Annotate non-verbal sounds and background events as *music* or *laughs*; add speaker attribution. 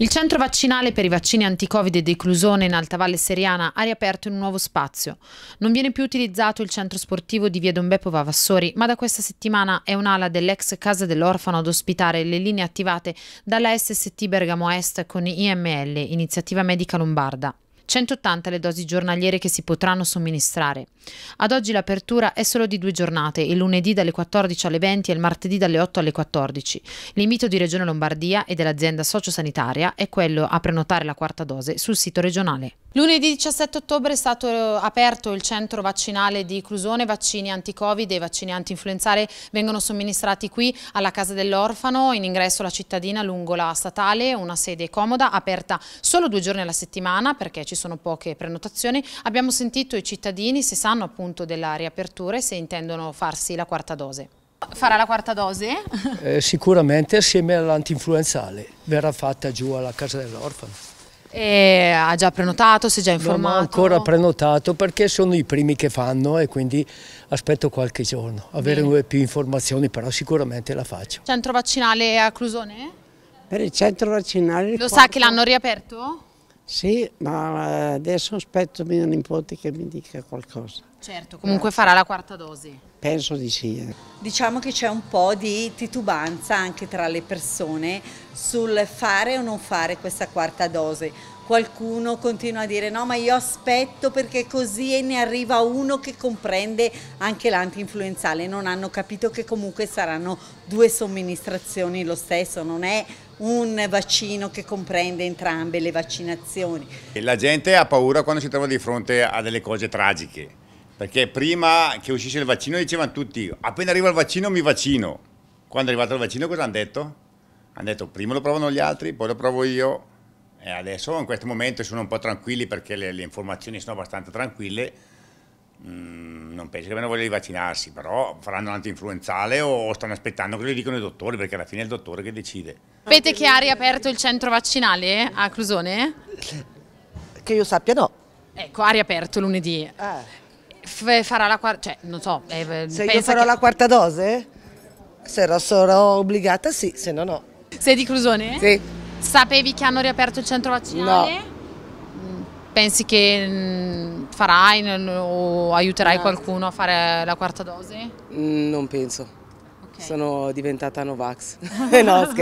Speaker 1: Il centro vaccinale per i vaccini anti-Covid di Clusone in Alta Valle Seriana ha riaperto in un nuovo spazio. Non viene più utilizzato il centro sportivo di via Don Beppo Vavassori, ma da questa settimana è un'ala dell'ex casa dell'orfano ad ospitare le linee attivate dalla SST Bergamo Est con IML, Iniziativa Medica Lombarda. 180 le dosi giornaliere che si potranno somministrare. Ad oggi l'apertura è solo di due giornate, il lunedì dalle 14 alle 20 e il martedì dalle 8 alle 14. L'invito di Regione Lombardia e dell'azienda sociosanitaria è quello a prenotare la quarta dose sul sito regionale. Lunedì 17 ottobre è stato aperto il centro vaccinale di Clusone, vaccini anti-covid e vaccini anti-influenzare vengono somministrati qui alla Casa dell'Orfano, in ingresso alla cittadina lungo la statale, una sede comoda aperta solo due giorni alla settimana perché ci sono poche prenotazioni. Abbiamo sentito i cittadini se sanno appunto della riapertura e se intendono farsi la quarta dose. Farà la quarta dose?
Speaker 2: Eh, sicuramente assieme all'antinfluenzale, verrà fatta giù alla casa dell'orfano.
Speaker 1: E ha già prenotato, si è già informato? Non ho
Speaker 2: ancora prenotato perché sono i primi che fanno e quindi aspetto qualche giorno, avere Bene. più informazioni però sicuramente la faccio.
Speaker 1: Centro vaccinale a Clusone?
Speaker 2: Per il centro vaccinale... Lo quarto... sa che
Speaker 1: l'hanno riaperto?
Speaker 2: Sì, ma eh, adesso aspetto mio nipote che mi dica qualcosa.
Speaker 1: Certo, comunque farà la quarta dose.
Speaker 2: Penso di sì. Eh. Diciamo che c'è un po' di titubanza anche tra le persone sul fare o non fare questa quarta dose qualcuno continua a dire no ma io aspetto perché così e ne arriva uno che comprende anche l'anti-influenzale, non hanno capito che comunque saranno due somministrazioni lo stesso, non è un vaccino che comprende entrambe le vaccinazioni.
Speaker 3: La gente ha paura quando si trova di fronte a delle cose tragiche, perché prima che uscisse il vaccino dicevano tutti appena arriva il vaccino mi vaccino, quando è arrivato il vaccino cosa hanno detto? Hanno detto prima lo provano gli altri, poi lo provo io, adesso in questo momento sono un po' tranquilli perché le, le informazioni sono abbastanza tranquille. Mm, non penso che abbiano voglia di vaccinarsi, però faranno l'antinfluenzale o stanno aspettando che lo dicano i dottori, perché alla fine è il dottore che decide.
Speaker 1: Sapete che ha riaperto il centro vaccinale a Clusone? Che io sappia no. Ecco, ha riaperto lunedì. Eh. Farà la quarta, cioè, non so. Eh, se io farò che... la quarta dose? Se
Speaker 2: sarò obbligata sì, se no no.
Speaker 1: Sei di Clusone? Sì. Sapevi che hanno riaperto il centro vaccinale? No. Mm. Pensi che mm, farai o aiuterai no. qualcuno a fare la quarta dose?
Speaker 2: Mm, non penso. Okay. Sono diventata Novax. *laughs* no, scherzo.